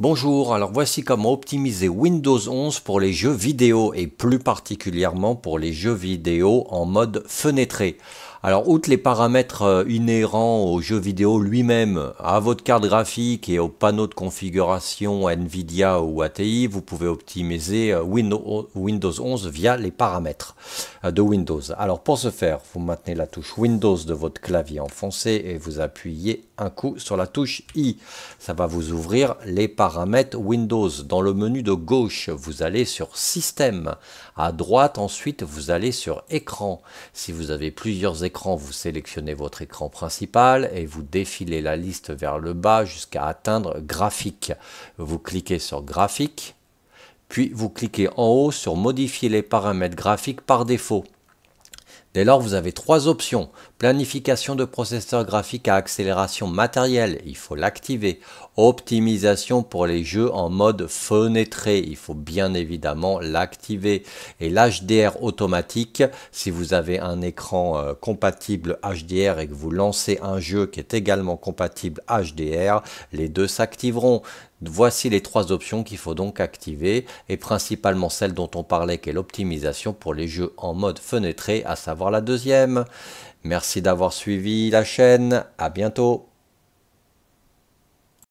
Bonjour, alors voici comment optimiser Windows 11 pour les jeux vidéo et plus particulièrement pour les jeux vidéo en mode fenêtré. Alors, outre les paramètres euh, inhérents au jeu vidéo lui-même, à votre carte graphique et au panneau de configuration NVIDIA ou ATI, vous pouvez optimiser euh, Windows 11 via les paramètres euh, de Windows. Alors, pour ce faire, vous maintenez la touche Windows de votre clavier enfoncé et vous appuyez un coup sur la touche I. Ça va vous ouvrir les paramètres Windows. Dans le menu de gauche, vous allez sur Système. À droite, ensuite, vous allez sur Écran. Si vous avez plusieurs écrans, vous sélectionnez votre écran principal et vous défilez la liste vers le bas jusqu'à atteindre graphique. Vous cliquez sur graphique, puis vous cliquez en haut sur modifier les paramètres graphiques par défaut. Dès lors, vous avez trois options. Planification de processeur graphique à accélération matérielle, il faut l'activer. Optimisation pour les jeux en mode fenêtré, il faut bien évidemment l'activer. Et l'HDR automatique, si vous avez un écran euh, compatible HDR et que vous lancez un jeu qui est également compatible HDR, les deux s'activeront. Voici les trois options qu'il faut donc activer et principalement celle dont on parlait qui est l'optimisation pour les jeux en mode fenêtré, à savoir la deuxième. Merci d'avoir suivi la chaîne, à bientôt